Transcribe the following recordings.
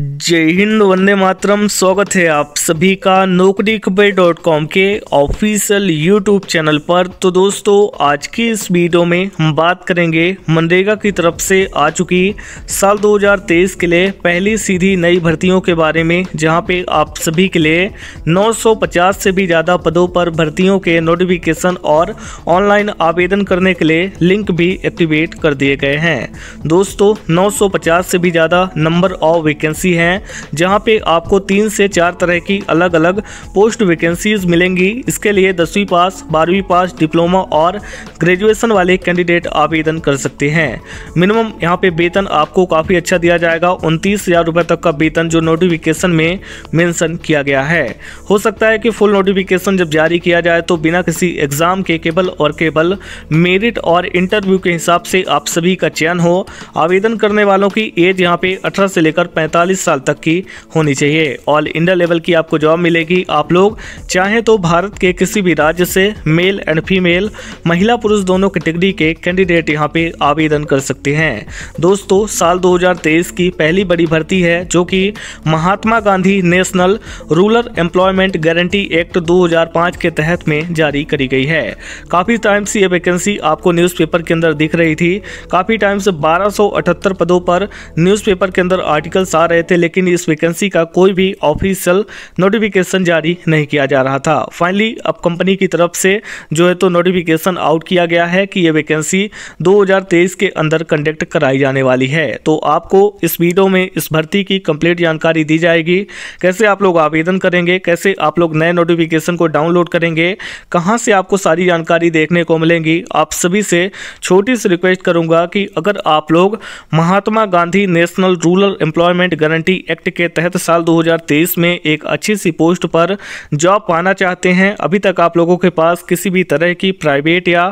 जय हिंद वंदे मातरम स्वागत है आप सभी का नौकरी खबर डॉट कॉम के ऑफिशियल यूट्यूब चैनल पर तो दोस्तों आज की इस वीडियो में हम बात करेंगे मनरेगा की तरफ से आ चुकी साल 2023 के लिए पहली सीधी नई भर्तियों के बारे में जहां पे आप सभी के लिए 950 से भी ज़्यादा पदों पर भर्तियों के नोटिफिकेशन और ऑनलाइन आवेदन करने के लिए लिंक भी एक्टिवेट कर दिए गए हैं दोस्तों नौ से भी ज़्यादा नंबर ऑफ वैकेंसी वैकेंसी हैं जहां पे आपको तीन से चार तरह की अलग अलग पोस्ट वैकेंसीज मिलेंगी इसके लिए दसवीं पास बारहवीं पास डिप्लोमा और ग्रेजुएशन वाले कैंडिडेट आवेदन कर सकते हैं मिनिमम यहाँ पे वेतन आपको काफ़ी अच्छा दिया जाएगा उनतीस तक का वेतन जो नोटिफिकेशन में मैंसन किया गया है हो सकता है कि फुल नोटिफिकेशन जब जारी किया जाए तो बिना किसी एग्ज़ाम के केवल और केवल मेरिट और इंटरव्यू के हिसाब से आप सभी का चयन हो आवेदन करने वालों की एज यहाँ पे 18 से लेकर बाईस साल तक की होनी चाहिए ऑल इंडिया लेवल की आपको जॉब मिलेगी आप लोग चाहे तो भारत के किसी भी राज्य से मेल एंड फीमेल महिला पुरुष दोनों कैटेगरी के कैंडिडेट यहाँ पे आवेदन कर सकते हैं दोस्तों साल 2023 की पहली बड़ी भर्ती है जो कि Mahatma Gandhi national rural employment guarantee act 2005 के तहत में जारी करी गई है काफ़ी टाइम से ये वैकेंसी आपको न्यूज़पेपर के अंदर दिख रही थी काफ़ी टाइम से बारह पदों पर न्यूज़पेपर के अंदर आर्टिकल्स आ रहे थे लेकिन इस वैकेंसी का कोई भी ऑफिशियल नोटिफिकेशन जारी नहीं किया जा रहा था फाइनली अब कंपनी की तरफ से जो है तो नोटिफिकेशन आउट किया गया है कि ये वैकेंसी 2023 के अंदर कंडक्ट कराई जाने वाली है तो आपको इस वीडियो में इस भर्ती की कंप्लीट जानकारी दी जाएगी कैसे आप लोग आवेदन करेंगे कैसे आप लोग नए नोटिफिकेशन को डाउनलोड करेंगे कहाँ से आपको सारी जानकारी देखने को मिलेंगी आप सभी से छोटी सी रिक्वेस्ट करूँगा कि अगर आप लोग Mahatma Gandhi national rural employment guarantee guarantee act के तहत साल 2023 में एक अच्छी सी पोस्ट पर जॉब पाना चाहते हैं अभी तक आप लोगों के पास किसी भी तरह की प्राइवेट या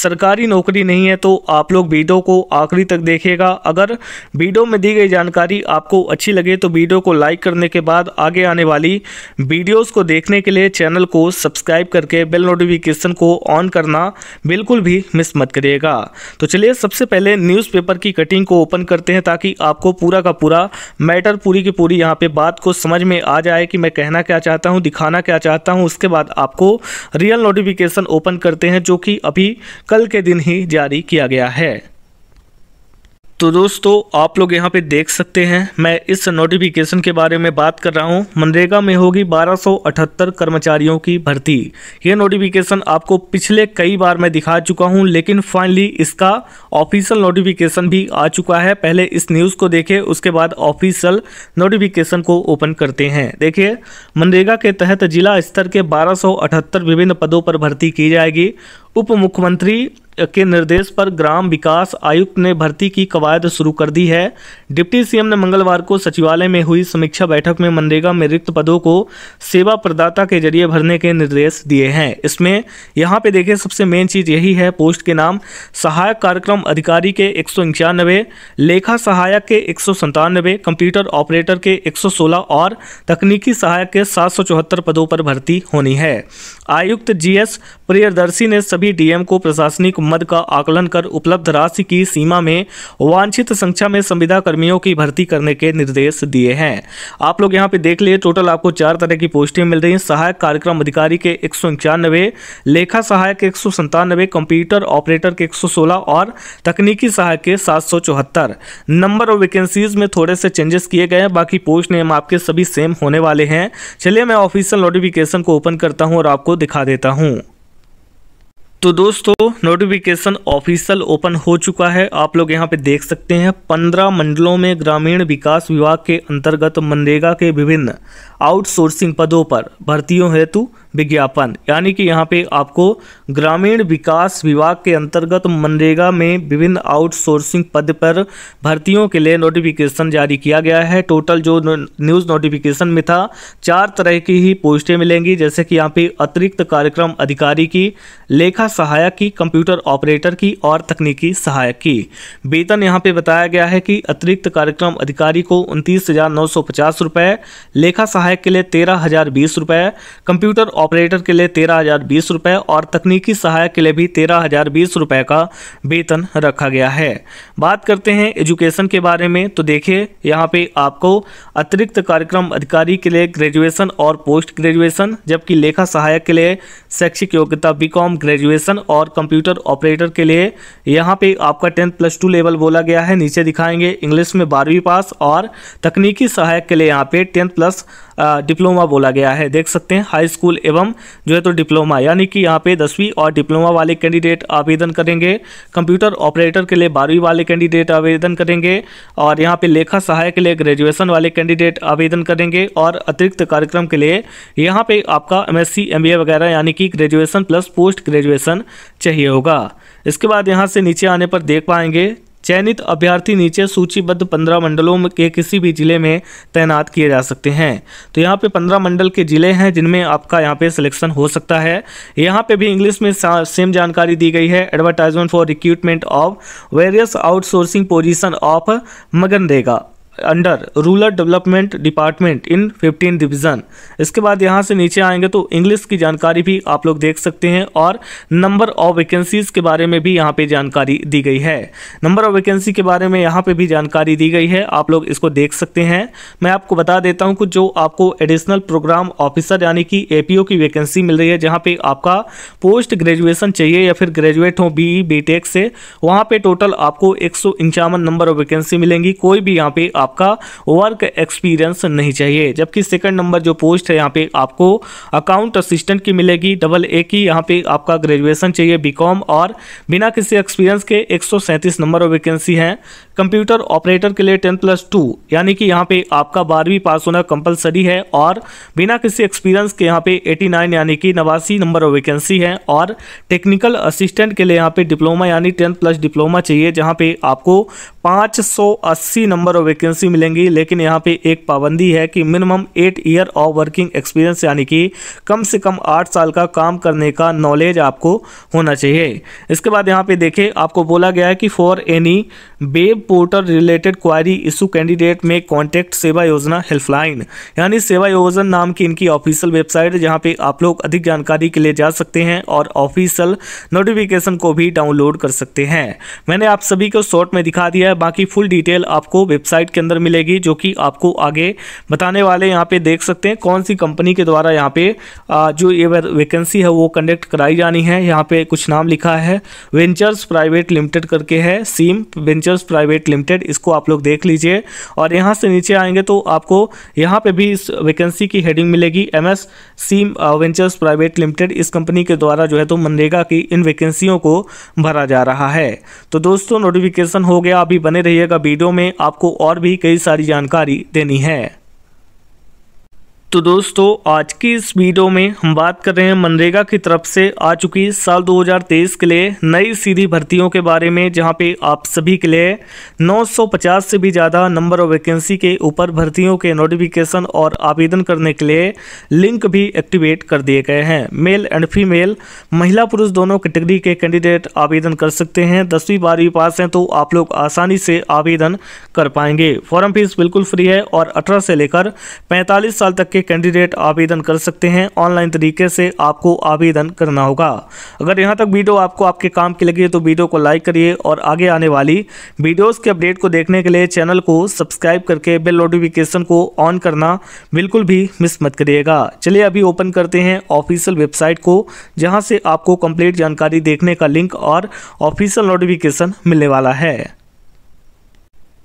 सरकारी नौकरी नहीं है तो आप लोग वीडियो को आखिरी तक देखेगा अगर वीडियो में दी गई जानकारी आपको अच्छी लगे तो वीडियो को लाइक करने के बाद आगे आने वाली वीडियोस को देखने के लिए चैनल को सब्सक्राइब करके बेल नोटिफिकेशन को ऑन करना बिल्कुल भी मिस मत करिएगा तो चलिए सबसे पहले न्यूज़पेपर की कटिंग को ओपन करते हैं ताकि आपको पूरा का पूरा मैटर मैटर पूरी की पूरी यहाँ पे बात को समझ में आ जाए कि मैं कहना क्या चाहता हूँ दिखाना क्या चाहता हूँ उसके बाद आपको रियल नोटिफिकेशन ओपन करते हैं जो कि अभी कल के दिन ही जारी किया गया है तो दोस्तों आप लोग यहाँ पे देख सकते हैं मैं इस नोटिफिकेशन के बारे में बात कर रहा हूँ मनरेगा में होगी 1278 कर्मचारियों की भर्ती ये नोटिफिकेशन आपको पिछले कई बार मैं दिखा चुका हूँ लेकिन फाइनली इसका ऑफिशियल नोटिफिकेशन भी आ चुका है पहले इस न्यूज़ को देखें उसके बाद ऑफिशियल नोटिफिकेशन को ओपन करते हैं देखिए मनरेगा के तहत जिला स्तर के बारह विभिन्न पदों पर भर्ती की जाएगी उप मुख्यमंत्री के निर्देश पर ग्राम विकास आयुक्त ने भर्ती की कवायद शुरू कर दी है डिप्टी सीएम ने मंगलवार को सचिवालय में हुई समीक्षा बैठक में मनरेगा में रिक्त पदों को सेवा प्रदाता के जरिए भरने के निर्देश दिए हैं इसमें यहां पे देखें सबसे मेन चीज यही है पोस्ट के नाम सहायक कार्यक्रम अधिकारी के एक लेखा सहायक के एक कंप्यूटर ऑपरेटर के एक और तकनीकी सहायक के सात पदों पर भर्ती होनी है आयुक्त जी एस प्रियदर्शी ने सभी सभी डीएम को प्रशासनिक मद का आकलन कर उपलब्ध राशि की सीमा में वांछित संख्या में संविदा कर्मियों की भर्ती करने के निर्देश दिए हैं आप लोग यहाँ पे देख लिए टोटल आपको चार तरह की पोस्टें मिल रही हैं सहायक कार्यक्रम अधिकारी के एक लेखा सहायक के एक कंप्यूटर ऑपरेटर के एक और तकनीकी सहायक के सात नंबर और वैकेंसीज में थोड़े से चेंजेस किए गए हैं बाकी पोस्ट नेम आपके सभी सेम होने वाले हैं चलिए मैं ऑफिशियल नोटिफिकेशन को ओपन करता हूँ और आपको दिखा देता हूँ तो दोस्तों नोटिफिकेशन ऑफिशियल ओपन हो चुका है आप लोग यहां पे देख सकते हैं पंद्रह मंडलों में ग्रामीण विकास विभाग के अंतर्गत मनरेगा के विभिन्न आउटसोर्सिंग पदों पर भर्तियों हेतु विज्ञापन यानी कि यहाँ पे आपको ग्रामीण विकास विभाग के अंतर्गत मनरेगा में विभिन्न आउटसोर्सिंग पद पर भर्तियों के लिए नोटिफिकेशन जारी किया गया है टोटल जो न्यूज़ नोटिफिकेशन में था चार तरह की ही पोस्टें मिलेंगी जैसे कि यहाँ पे अतिरिक्त कार्यक्रम अधिकारी की लेखा सहायक की कंप्यूटर ऑपरेटर की और तकनीकी सहायक की वेतन यहाँ पे बताया गया है कि अतिरिक्त कार्यक्रम अधिकारी को उनतीस हज़ार नौ सौ पचास रुपये लेखा सहायक के लिए तेरह हज़ार बीस रुपये कंप्यूटर ऑपरेटर के लिए तेरह हज़ार बीस रुपये और तकनीकी सहायक के लिए भी तेरह हज़ार बीस रुपये का वेतन रखा गया है बात करते हैं एजुकेशन के बारे में तो देखिए यहाँ पे आपको अतिरिक्त कार्यक्रम अधिकारी के लिए ग्रेजुएशन और पोस्ट ग्रेजुएशन जबकि लेखा सहायक के लिए शैक्षिक योग्यता बीकॉम ग्रेजुएशन और कंप्यूटर ऑपरेटर के लिए यहाँ पे आपका टेंथ प्लस टू लेवल बोला गया है नीचे दिखाएंगे इंग्लिश में बारहवीं पास और तकनीकी सहायक के लिए यहाँ पे टेंथ प्लस डिप्लोमा बोला गया है देख सकते हैं हाई स्कूल एवं जो है तो डिप्लोमा यानी कि यहाँ पे दसवीं और डिप्लोमा वाले कैंडिडेट आवेदन करेंगे कंप्यूटर ऑपरेटर के लिए बारहवीं वाले कैंडिडेट आवेदन करेंगे और यहाँ पे लेखा सहायक के लिए ग्रेजुएशन वाले कैंडिडेट आवेदन करेंगे और अतिरिक्त कार्यक्रम के लिए यहाँ पे आपका एम एस वगैरह यानी कि ग्रेजुएसन प्लस पोस्ट ग्रेजुएसन चाहिए होगा इसके बाद यहाँ से नीचे आने पर देख पाएंगे चयनित अभ्यर्थी नीचे सूचीबद्ध पंद्रह मंडलों के किसी भी जिले में तैनात किए जा सकते हैं तो यहाँ पे पंद्रह मंडल के जिले हैं जिनमें आपका यहाँ पे सिलेक्शन हो सकता है यहाँ पे भी इंग्लिश में सेम जानकारी दी गई है advertisement for recruitment of various outsourcing position of MGNREGA under rural development department in fifteen division इसके बाद यहां से नीचे आएंगे तो इंग्लिश की जानकारी भी आप लोग देख सकते हैं और नंबर ऑफ वैकेंसीज़ के बारे में भी यहां पे जानकारी दी गई है नंबर ऑफ वैकेंसी के बारे में यहां पे भी जानकारी दी गई है आप लोग इसको देख सकते हैं मैं आपको बता देता हूँ कि जो आपको एडिशनल प्रोग्राम ऑफिसर यानी कि ए की वैकेंसी मिल रही है जहाँ पर आपका पोस्ट ग्रेजुएशन चाहिए या फिर ग्रेजुएट हो बी ई e, से वहाँ पर टोटल आपको एक नंबर ऑफ वैकेंसी मिलेंगी कोई भी यहाँ पे आप आपका वर्क एक्सपीरियंस नहीं चाहिए जबकि सेकंड नंबर जो पोस्ट है यहाँ पे आपको अकाउंट असिस्टेंट की मिलेगी डबल ए की यहाँ पे आपका ग्रेजुएशन चाहिए बीकॉम और बिना किसी एक्सपीरियंस के एक नंबर और वैकेंसी है कंप्यूटर ऑपरेटर के लिए टेन प्लस टू यानी कि यहाँ पे आपका बारहवीं पास होना कंपलसरी है और बिना किसी एक्सपीरियंस के यहाँ पे 89 यानी कि नवासी नंबर ऑफ वैकेंसी है और टेक्निकल असिस्टेंट के लिए यहाँ पे डिप्लोमा यानी टेंथ प्लस डिप्लोमा चाहिए जहाँ पे आपको 580 नंबर ऑफ वैकेंसी वैकेंसी मिलेंगी लेकिन यहाँ पे एक पाबंदी है कि minimum eight year of working experience यानी कि कम से कम आठ साल का काम करने का नॉलेज आपको होना चाहिए इसके बाद यहाँ पे देखें आपको बोला गया है कि for any web portal related query issue candidate में कॉन्टैक्ट सेवा योजना हेल्पलाइन यानी सेवा योजना नाम की इनकी ऑफिशियल वेबसाइट जहाँ पर आप लोग अधिक जानकारी के लिए जा सकते हैं और ऑफिशियल नोटिफिकेशन को भी डाउनलोड कर सकते हैं मैंने आप सभी को शॉर्ट में दिखा दिया है बाकी फुल डिटेल आपको वेबसाइट के के अंदर मिलेगी जो कि आपको आगे बताने वाले यहाँ पे देख सकते हैं कौन सी कंपनी के द्वारा यहाँ पे जो ये वैकेंसी है वो कंडक्ट कराई जानी है यहाँ पे कुछ नाम लिखा है वेंचर्स प्राइवेट लिमिटेड करके है सीम वेंचर्स प्राइवेट लिमिटेड इसको आप लोग देख लीजिए और यहाँ से नीचे आएंगे तो आपको यहाँ पर भी इस वैकेंसी की हेडिंग मिलेगी एम सीम वेंचर्स प्राइवेट लिमिटेड इस कंपनी के द्वारा जो है तो मनरेगा की इन वैकेंसियों को भरा जा रहा है तो दोस्तों नोटिफिकेशन हो गया अभी बने रहिएगा वीडियो में आपको और भी भी कई सारी जानकारी देनी है तो दोस्तों आज की इस वीडियो में हम बात कर रहे हैं मनरेगा की तरफ से आ चुकी साल 2023 के लिए नई सीधी भर्तियों के बारे में जहां पे आप सभी के लिए 950 से भी ज़्यादा नंबर ऑफ वैकेंसी के ऊपर भर्तियों के नोटिफिकेशन और आवेदन करने के लिए लिंक भी एक्टिवेट कर दिए गए हैं मेल एंड फीमेल महिला पुरुष दोनों कैटेगरी के कैंडिडेट आवेदन कर सकते हैं दसवीं बारहवीं पास हैं तो आप लोग आसानी से आवेदन कर पाएंगे फॉर्म फीस बिल्कुल फ्री है और अठारह से लेकर पैंतालीस साल तक के के कैंडिडेट आवेदन कर सकते हैं ऑनलाइन तरीके से आपको आवेदन करना होगा अगर यहाँ तक वीडियो आपको आपके काम की लगी तो वीडियो को लाइक करिए और आगे आने वाली वीडियोस के अपडेट को देखने के लिए चैनल को सब्सक्राइब करके बेल नोटिफिकेशन को ऑन करना बिल्कुल भी मिस मत करिएगा चलिए अभी ओपन करते हैं ऑफिशियल वेबसाइट को जहाँ से आपको कंप्लीट जानकारी देखने का लिंक और ऑफिशियल नोटिफिकेशन मिलने वाला है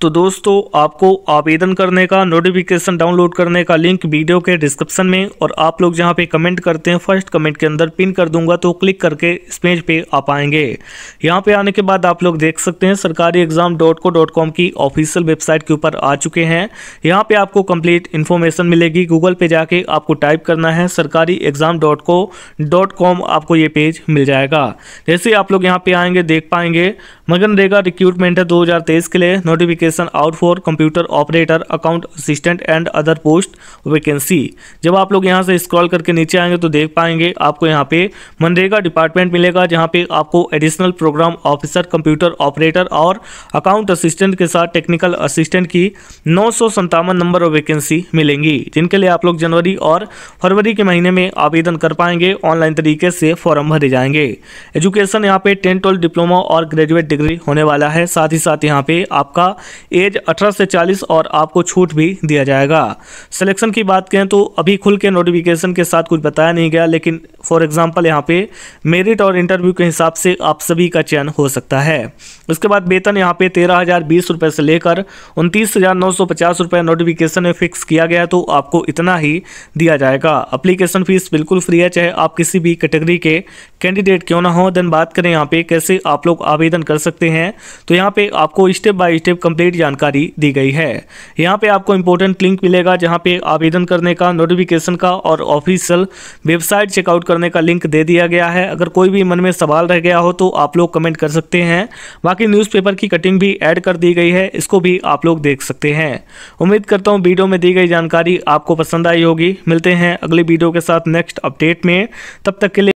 तो दोस्तों आपको आवेदन करने का नोटिफिकेशन डाउनलोड करने का लिंक वीडियो के डिस्क्रिप्शन में और आप लोग जहां पे कमेंट करते हैं फर्स्ट कमेंट के अंदर पिन कर दूंगा तो क्लिक करके इस पेज पे आप आएंगे यहां पे आने के बाद आप लोग देख सकते हैं Sarkari exam dot co dot com की ऑफिशियल वेबसाइट के ऊपर आ चुके हैं यहाँ पर आपको कंप्लीट इन्फॉर्मेशन मिलेगी गूगल पे जाके आपको टाइप करना है Sarkari exam dot co dot com आपको ये पेज मिल जाएगा जैसे आप लोग यहाँ पे आएंगे देख पाएंगे मगनरेगा रिक्रूटमेंट है दो के लिए notification application out for computer operator account assistant and other post vacancy जब आप लोग यहाँ से स्क्रॉल करके नीचे आएंगे तो देख पाएंगे आपको यहाँ पे मनरेगा डिपार्टमेंट मिलेगा जहाँ पे आपको additional program officer computer operator और अकाउंट असिस्टेंट के साथ टेक्निकल असिस्टेंट की नौ नंबर वैकेंसी मिलेंगी जिनके लिए आप लोग जनवरी और फरवरी के महीने में आवेदन कर पाएंगे ऑनलाइन तरीके से फॉर्म भरे जाएंगे एजुकेशन यहाँ पे टेन ट्वेल्व डिप्लोमा और ग्रेजुएट डिग्री होने वाला है साथ ही साथ यहाँ पे आपका एज 18 से 40 और आपको छूट भी दिया जाएगा सिलेक्शन की बात करें तो अभी खुल के नोटिफिकेशन के साथ कुछ बताया नहीं गया लेकिन फॉर एग्जांपल यहाँ पे मेरिट और इंटरव्यू के हिसाब से आप सभी का चयन हो सकता है उसके बाद वेतन यहाँ पे तेरह हज़ार बीस रुपये से लेकर उनतीस हज़ार नौ सौ पचास रुपये नोटिफिकेशन में फ़िक्स किया गया तो आपको इतना ही दिया जाएगा अप्लीकेशन फ़ीस बिल्कुल फ्री है चाहे आप किसी भी कैटेगरी के कैंडिडेट क्यों ना हो देन बात करें यहाँ पे कैसे आप लोग आवेदन कर सकते हैं तो यहाँ पे आपको step by step complete update जानकारी दी गई है यहाँ पे आपको इम्पोर्टेंट लिंक मिलेगा जहाँ पे आवेदन करने का नोटिफिकेशन का और ऑफिशियल वेबसाइट चेकआउट करने का लिंक दे दिया गया है अगर कोई भी मन में सवाल रह गया हो तो आप लोग कमेंट कर सकते हैं बाकी न्यूज़पेपर की कटिंग भी ऐड कर दी गई है इसको भी आप लोग देख सकते हैं उम्मीद करता हूँ वीडियो में दी गई जानकारी आपको पसंद आई होगी मिलते हैं अगली वीडियो के साथ नेक्स्ट अपडेट में तब तक के लिए